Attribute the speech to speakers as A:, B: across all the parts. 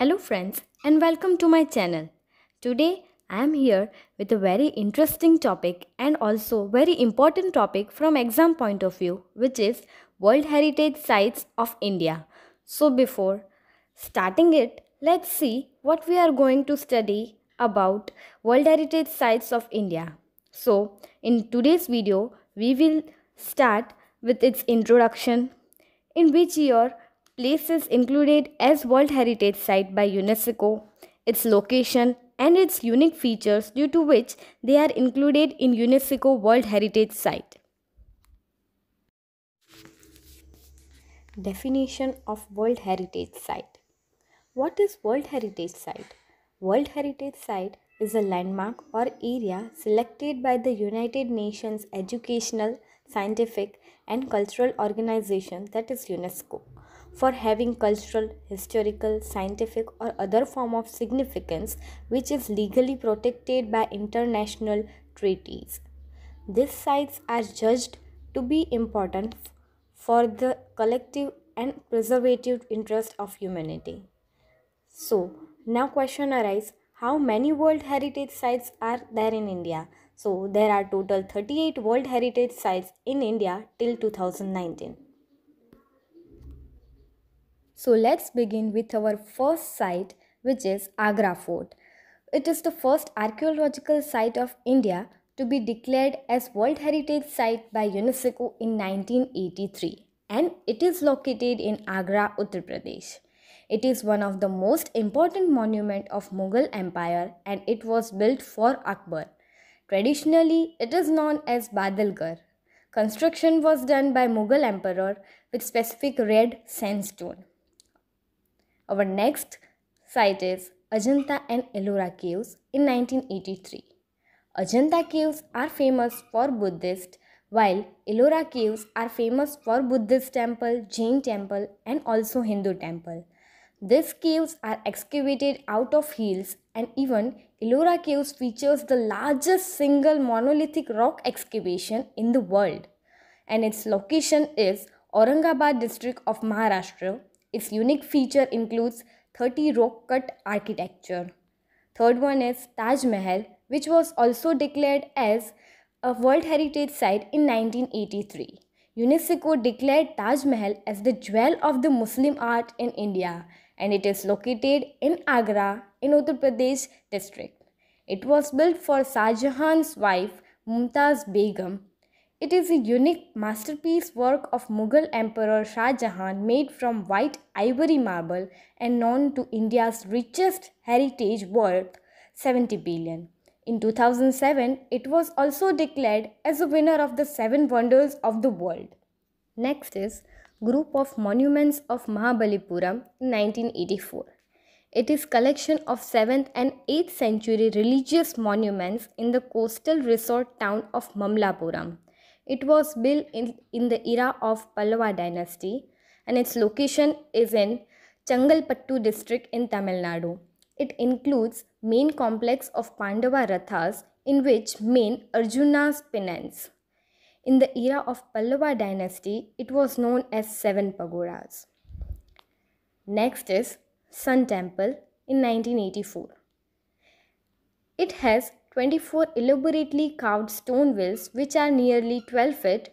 A: Hello friends and welcome to my channel. Today I am here with a very interesting topic and also very important topic from exam point of view which is World Heritage Sites of India. So before starting it, let's see what we are going to study about World Heritage Sites of India. So in today's video, we will start with its introduction, in which year place is included as World Heritage Site by UNESCO. Its location and its unique features due to which they are included in UNESCO World Heritage Site. Definition of World Heritage Site What is World Heritage Site? World Heritage Site is a landmark or area selected by the United Nations Educational, Scientific and Cultural Organization that is UNESCO for having cultural, historical, scientific or other form of significance which is legally protected by international treaties. These sites are judged to be important for the collective and preservative interest of humanity. So, now question arises how many world heritage sites are there in India? So, there are total 38 world heritage sites in India till 2019. So let's begin with our first site which is Agra Fort. It is the first archaeological site of India to be declared as World Heritage Site by UNESCO in 1983 and it is located in Agra, Uttar Pradesh. It is one of the most important monument of Mughal Empire and it was built for Akbar. Traditionally, it is known as Badalgar. Construction was done by Mughal emperor with specific red sandstone. Our next site is Ajanta and Ellora Caves in 1983. Ajanta caves are famous for Buddhist, while Ellora caves are famous for Buddhist temple, Jain temple and also Hindu temple. These caves are excavated out of hills and even Ellora caves features the largest single monolithic rock excavation in the world and its location is Aurangabad district of Maharashtra its unique feature includes 30 rock cut architecture. Third one is Taj Mahal, which was also declared as a World Heritage Site in 1983. UNESCO declared Taj Mahal as the jewel of the Muslim art in India and it is located in Agra in Uttar Pradesh district. It was built for Shah Jahan's wife Mumtaz Begum it is a unique masterpiece work of Mughal Emperor Shah Jahan made from white ivory marble and known to India's richest heritage worth 70 billion. In 2007, it was also declared as a winner of the Seven Wonders of the World. Next is Group of Monuments of Mahabalipuram 1984. It is collection of 7th and 8th century religious monuments in the coastal resort town of Mamlapuram. It was built in, in the era of Pallava dynasty and its location is in Changalpattu district in Tamil Nadu. It includes main complex of Pandava Rathas in which main Arjuna's penance. In the era of Pallava dynasty, it was known as seven pagodas. Next is Sun Temple in 1984. It has 24 elaborately carved stone wheels which are nearly 12 feet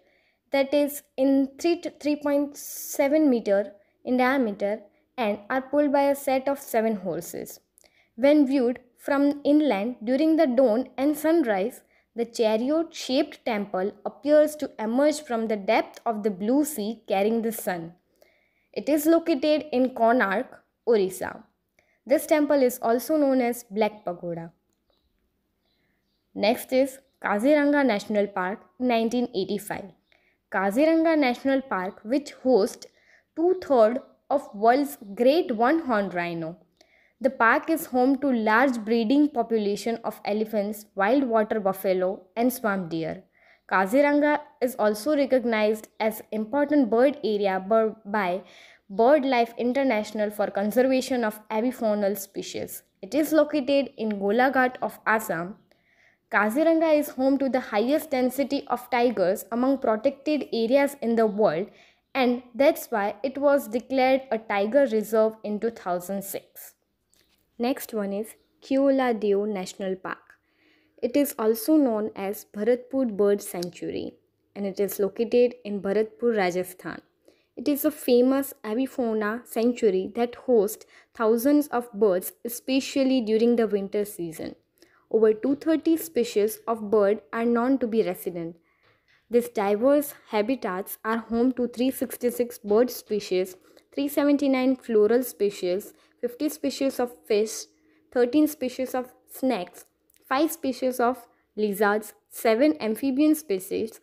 A: that is in 3 3.7 meter in diameter and are pulled by a set of 7 horses. When viewed from inland during the dawn and sunrise, the chariot-shaped temple appears to emerge from the depth of the blue sea carrying the sun. It is located in Konark, Orissa. This temple is also known as Black Pagoda. Next is Kaziranga National Park 1985. Kaziranga National Park which hosts two-thirds of world's great one horned rhino. The park is home to large breeding population of elephants, wild water buffalo and swamp deer. Kaziranga is also recognized as important bird area by BirdLife International for conservation of avifaunal species. It is located in Golaghat of Assam Kaziranga is home to the highest density of tigers among protected areas in the world and that's why it was declared a tiger reserve in 2006. Next one is Kiola Deo National Park. It is also known as Bharatpur Bird Sanctuary and it is located in Bharatpur, Rajasthan. It is a famous avifauna sanctuary that hosts thousands of birds, especially during the winter season over 230 species of bird are known to be resident. These diverse habitats are home to 366 bird species, 379 floral species, 50 species of fish, 13 species of snakes, 5 species of lizards, 7 amphibian species,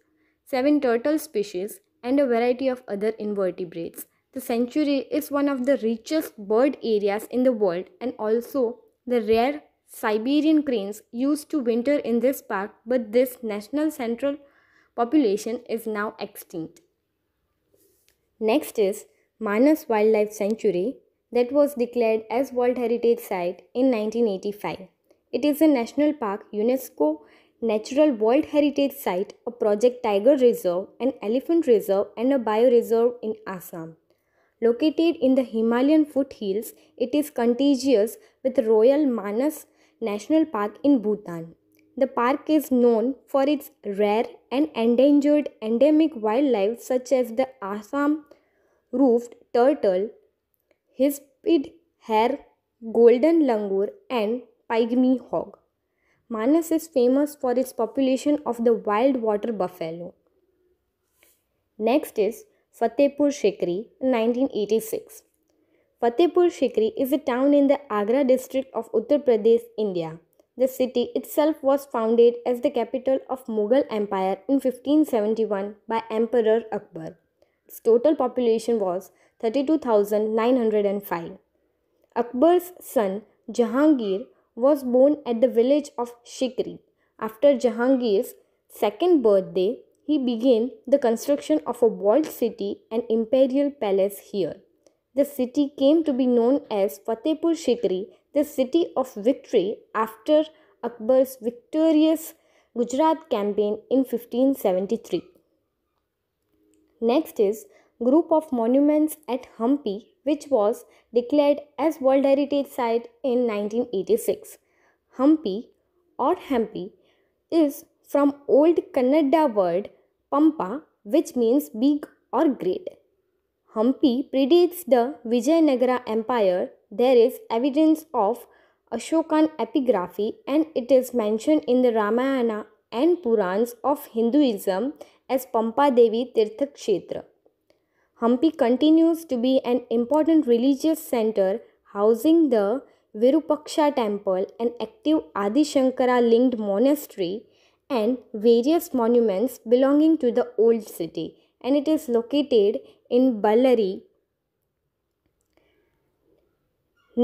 A: 7 turtle species, and a variety of other invertebrates. The sanctuary is one of the richest bird areas in the world and also the rare Siberian cranes used to winter in this park, but this national central population is now extinct. Next is Manas Wildlife Sanctuary that was declared as World Heritage Site in 1985. It is a national park, UNESCO Natural World Heritage Site, a Project Tiger Reserve, an Elephant Reserve, and a Bioreserve in Assam. Located in the Himalayan foothills, it is contiguous with Royal Manas National Park in Bhutan. The park is known for its rare and endangered endemic wildlife such as the Assam roofed turtle, hispid hare, golden langur and pygmy hog. Manas is famous for its population of the wild water buffalo. Next is Fatehpur Shikri 1986. Fatehpur Sikri is a town in the Agra district of Uttar Pradesh, India. The city itself was founded as the capital of Mughal Empire in 1571 by Emperor Akbar. Its total population was 32,905. Akbar's son Jahangir was born at the village of Shikri. After Jahangir's second birthday, he began the construction of a walled city and imperial palace here. The city came to be known as Fatehpur Sikri, the city of victory, after Akbar's victorious Gujarat campaign in 1573. Next is group of monuments at Hampi, which was declared as World Heritage Site in 1986. Hampi or Hampi is from old Kannada word pampa, which means big or great. Hampi predates the Vijayanagara Empire. There is evidence of Ashokan epigraphy and it is mentioned in the Ramayana and Purans of Hinduism as Pampa Devi Tirthakshetra. Hampi continues to be an important religious center housing the Virupaksha temple, an active Adi Shankara linked monastery and various monuments belonging to the old city and it is located in Ballari.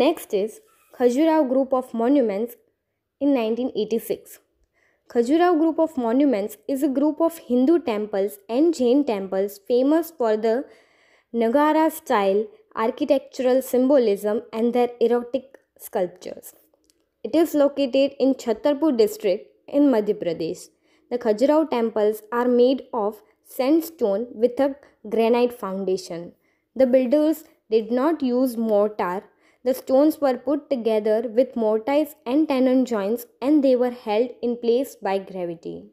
A: Next is Khajuraho Group of Monuments in 1986. Khajuraho Group of Monuments is a group of Hindu temples and Jain temples famous for the Nagara style, architectural symbolism, and their erotic sculptures. It is located in Chhatarpur district in Madhya Pradesh. The Khajuraho temples are made of sandstone with a granite foundation. The builders did not use mortar. The stones were put together with mortise and tenon joints and they were held in place by gravity.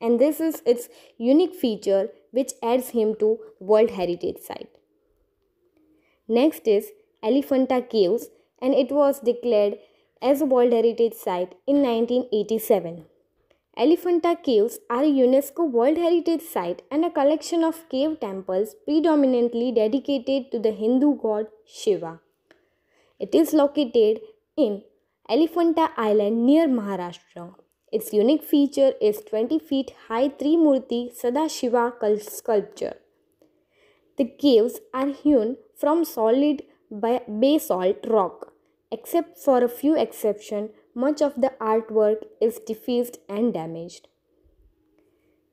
A: And this is its unique feature which adds him to World Heritage Site. Next is Elephanta Caves and it was declared as a World Heritage Site in 1987. Elephanta Caves are a UNESCO World Heritage Site and a collection of cave temples predominantly dedicated to the Hindu god Shiva. It is located in Elephanta Island near Maharashtra. Its unique feature is 20 feet high Trimurti Sadashiva sculpture. The caves are hewn from solid basalt rock, except for a few exceptions much of the artwork is defaced and damaged.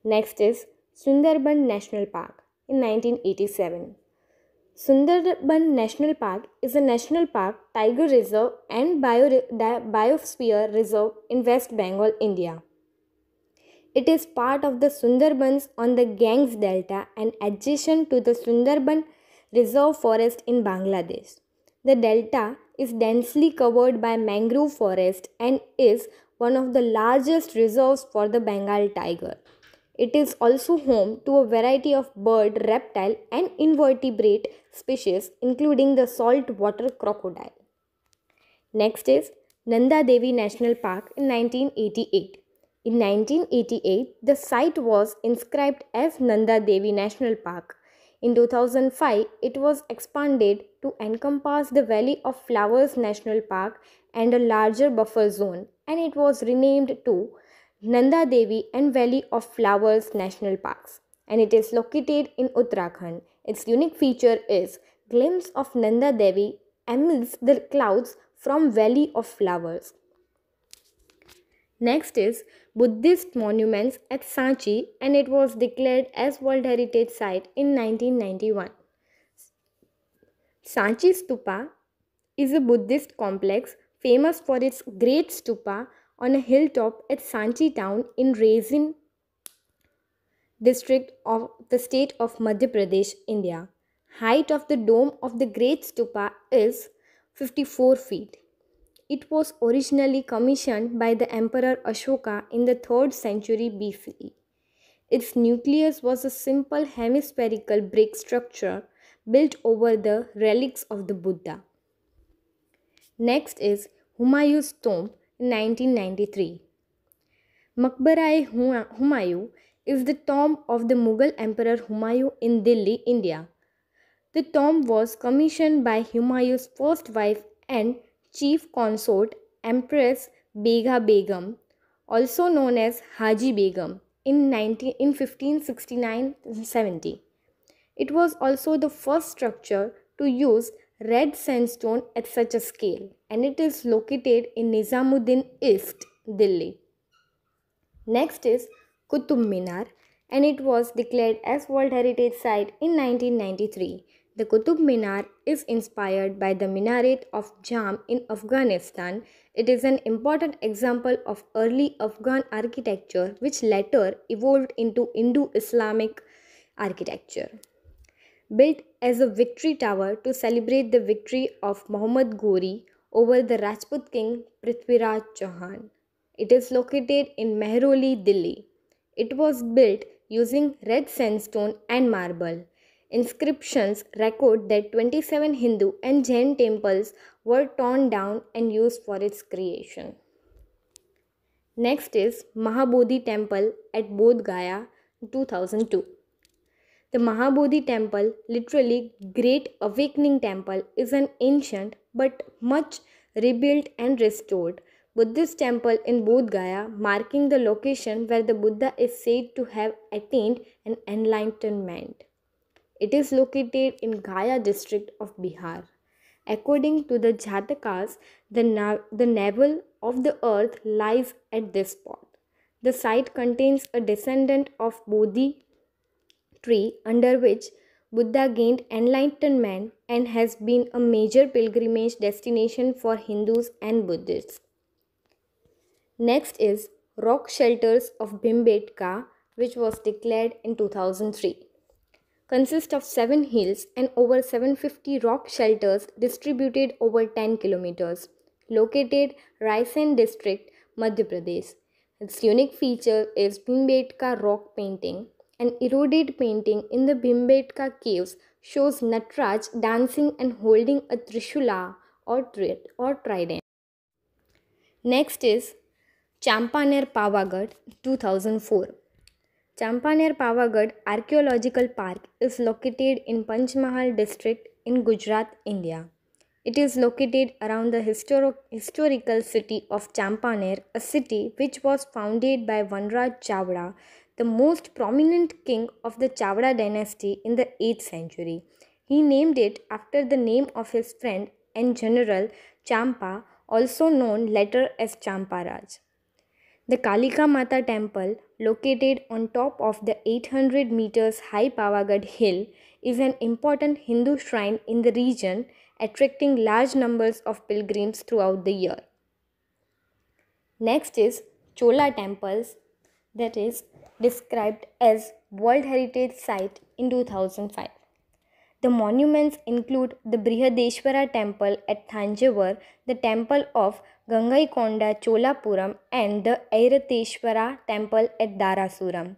A: Next is Sundarban National Park in 1987. Sundarban National Park is a national park, tiger reserve, and bio- biosphere reserve in West Bengal, India. It is part of the Sundarbans on the Ganges Delta and adjacent to the Sundarban Reserve Forest in Bangladesh. The delta is densely covered by mangrove forest and is one of the largest reserves for the Bengal tiger. It is also home to a variety of bird, reptile, and invertebrate species, including the saltwater crocodile. Next is Nanda Devi National Park in 1988. In 1988, the site was inscribed as Nanda Devi National Park in 2005, it was expanded to encompass the Valley of Flowers National Park and a larger buffer zone, and it was renamed to Nanda Devi and Valley of Flowers National Parks. And it is located in Uttarakhand. Its unique feature is glimpse of Nanda Devi amidst the clouds from Valley of Flowers. Next is Buddhist monuments at Sanchi and it was declared as World Heritage Site in 1991. Sanchi Stupa is a Buddhist complex famous for its great stupa on a hilltop at Sanchi town in Raisin district of the state of Madhya Pradesh, India. Height of the dome of the great stupa is 54 feet. It was originally commissioned by the Emperor Ashoka in the 3rd century BCE. Its nucleus was a simple hemispherical brick structure built over the relics of the Buddha. Next is Humayu's tomb in 1993. maqbara Humayu is the tomb of the Mughal Emperor Humayu in Delhi, India. The tomb was commissioned by Humayu's first wife and chief consort, Empress Begha Begum, also known as Haji Begum, in, 19, in 1569 70. It was also the first structure to use red sandstone at such a scale, and it is located in Nizamuddin East, Delhi. Next is Qutub Minar, and it was declared as World Heritage Site in 1993 the Qutub Minar is inspired by the minaret of Jam in Afghanistan. It is an important example of early Afghan architecture which later evolved into Indo-Islamic architecture. Built as a victory tower to celebrate the victory of Muhammad Ghori over the Rajput king Prithviraj Chauhan. It is located in Mehroli, Delhi. It was built using red sandstone and marble. Inscriptions record that 27 Hindu and Jain temples were torn down and used for its creation. Next is Mahabodhi Temple at Bodh Gaya 2002. The Mahabodhi Temple, literally Great Awakening Temple, is an ancient but much rebuilt and restored Buddhist temple in Bodh Gaya, marking the location where the Buddha is said to have attained an enlightenment. It is located in Gaya district of Bihar. According to the Jatakas, the, nav- the navel of the earth lies at this spot. The site contains a descendant of Bodhi tree under which Buddha gained enlightenment and has been a major pilgrimage destination for Hindus and Buddhists. Next is rock shelters of Bimbetka, which was declared in 2003 consists of seven hills and over 750 rock shelters distributed over 10 kilometers, located Raisen district, Madhya Pradesh. Its unique feature is Bhimbetka rock painting. An eroded painting in the Bhimbetka caves shows Natraj dancing and holding a Trishula or, tri- or trident. Next is Champaner Pavagadh 2004. Champaner Pavagad Archaeological Park is located in Panchmahal district in Gujarat, India. It is located around the historical city of Champaner, a city which was founded by Vanraj Chavda, the most prominent king of the Chavda dynasty in the 8th century. He named it after the name of his friend and general Champa, also known later as Champaraj. The Kalika Mata temple, located on top of the 800 meters high Pavagad hill, is an important Hindu shrine in the region, attracting large numbers of pilgrims throughout the year. Next is Chola temples that is described as World Heritage Site in 2005. The monuments include the Brihadeshwara temple at Thanjavur, the temple of Gangaikonda Cholapuram and the Airateshwara temple at Dharasuram.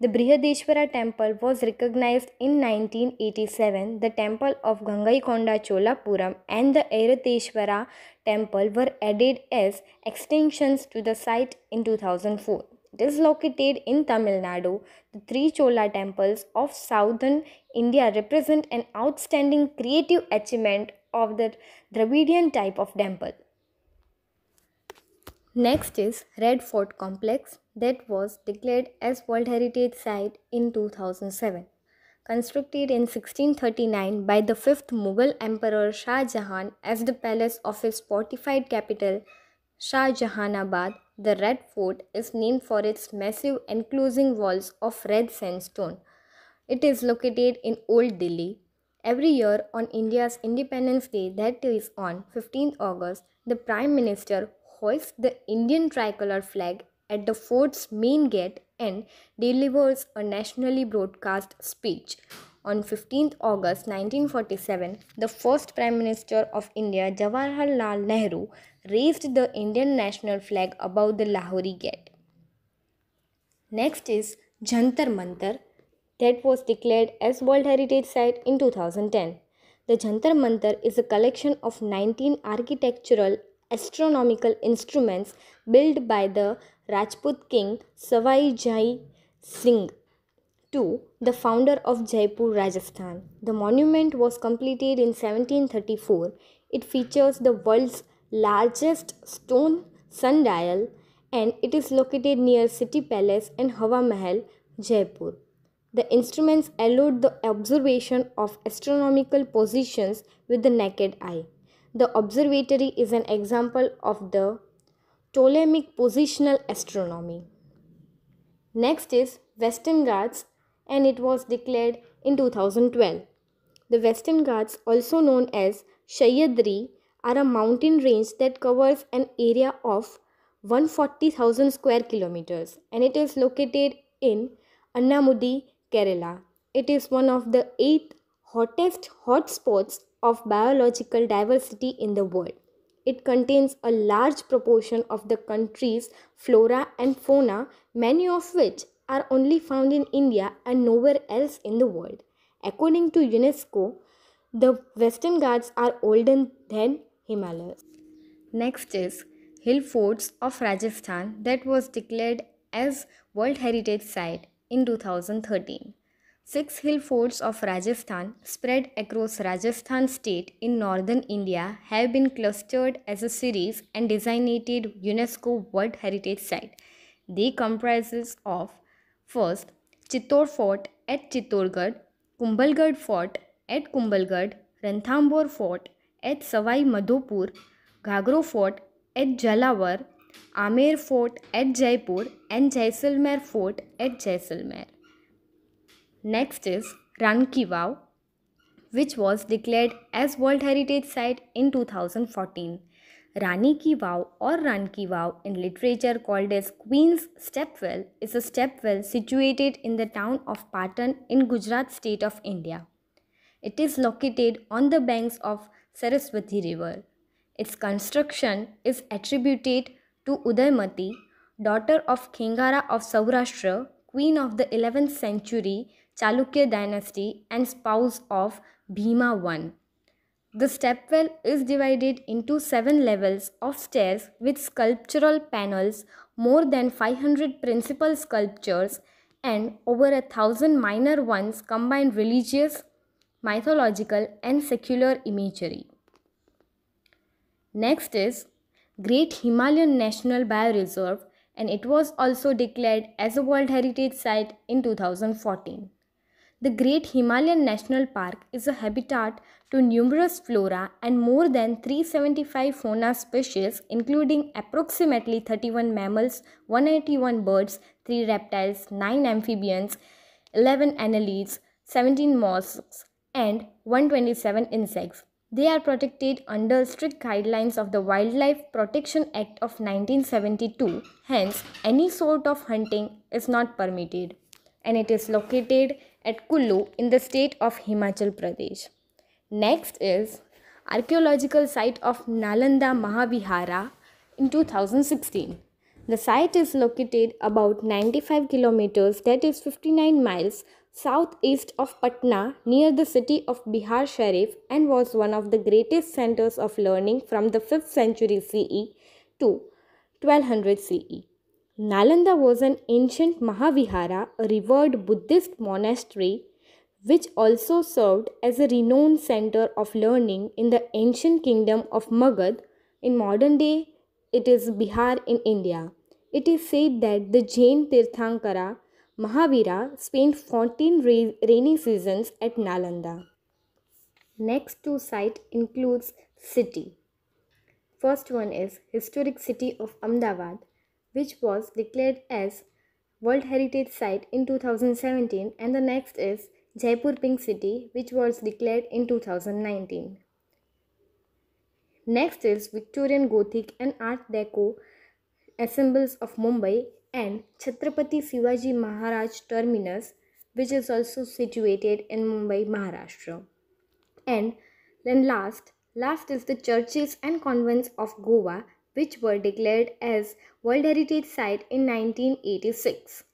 A: The Brihadeshwara temple was recognized in 1987. The temple of Gangaikonda Cholapuram and the Airateshwara temple were added as extensions to the site in 2004. It is located in Tamil Nadu. The three Chola temples of southern India represent an outstanding creative achievement of the Dravidian type of temple. Next is Red Fort Complex that was declared as World Heritage Site in 2007. Constructed in 1639 by the 5th Mughal Emperor Shah Jahan as the palace of his fortified capital Shah Jahanabad, the Red Fort is named for its massive enclosing walls of red sandstone. It is located in Old Delhi. Every year on India's Independence Day, that is on 15th August, the Prime Minister hoists the Indian tricolor flag at the fort's main gate and delivers a nationally broadcast speech. On 15 August 1947, the first Prime Minister of India, Jawaharlal Nehru, raised the Indian national flag above the Lahori Gate. Next is Jantar Mantar, that was declared as World Heritage Site in 2010. The Jantar Mantar is a collection of 19 architectural astronomical instruments built by the Rajput king Sawai Jai Singh. to The founder of Jaipur, Rajasthan. The monument was completed in 1734. It features the world's largest stone sundial and it is located near City Palace and Hawa Mahal, Jaipur. The instruments allowed the observation of astronomical positions with the naked eye. The observatory is an example of the Ptolemaic positional astronomy. Next is Western Ghats and it was declared in 2012. The Western Ghats, also known as Shayadri, are a mountain range that covers an area of 140,000 square kilometers and it is located in Annamudi, Kerala. It is one of the eight hottest hotspots of biological diversity in the world. It contains a large proportion of the country's flora and fauna, many of which are only found in India and nowhere else in the world. According to UNESCO, the Western Ghats are older than Himalayas. Next is hill forts of Rajasthan that was declared as World Heritage Site in 2013. Six hill forts of Rajasthan, spread across Rajasthan state in northern India, have been clustered as a series and designated UNESCO World Heritage Site. They comprises of first Chittor Fort at Chittorgarh, Kumbalgarh Fort at Kumbalgarh, Ranthambore Fort at Sawai Madhopur, Ghagro Fort at Jalawar, Amer Fort at Jaipur, and Jaisalmer Fort at Jaisalmer. Next is Ranki Vav, which was declared as World Heritage Site in 2014. Rani Ki Vau or Ki Vav in literature called as Queen's Stepwell is a stepwell situated in the town of Patan in Gujarat state of India. It is located on the banks of Saraswati river. Its construction is attributed to Udaymati, daughter of Khingara of Saurashtra, queen of the 11th century Chalukya dynasty and spouse of Bhima I. The stepwell is divided into seven levels of stairs with sculptural panels, more than 500 principal sculptures, and over a thousand minor ones combine religious, mythological, and secular imagery. Next is Great Himalayan National Bioreserve, and it was also declared as a World Heritage Site in 2014. The Great Himalayan National Park is a habitat to numerous flora and more than 375 fauna species including approximately 31 mammals, 181 birds, 3 reptiles, 9 amphibians, 11 annelids, 17 mollusks and 127 insects. They are protected under strict guidelines of the Wildlife Protection Act of 1972. Hence, any sort of hunting is not permitted and it is located at Kullu in the state of Himachal Pradesh. Next is archaeological site of Nalanda Mahavihara in 2016. The site is located about 95 kilometers that is 59 miles southeast of Patna near the city of Bihar Sharif and was one of the greatest centers of learning from the 5th century CE to 1200 CE. Nalanda was an ancient Mahavihara, a revered Buddhist monastery, which also served as a renowned center of learning in the ancient kingdom of Magad. In modern day, it is Bihar in India. It is said that the Jain Tirthankara Mahavira spent 14 rainy seasons at Nalanda. Next two site includes city. First one is historic city of Ahmedabad which was declared as World Heritage Site in 2017 and the next is Jaipur Pink City which was declared in 2019. Next is Victorian Gothic and Art Deco Assembles of Mumbai and Chhatrapati Shivaji Maharaj Terminus which is also situated in Mumbai, Maharashtra. And then last, last is the churches and convents of Goa which were declared as World Heritage Site in 1986.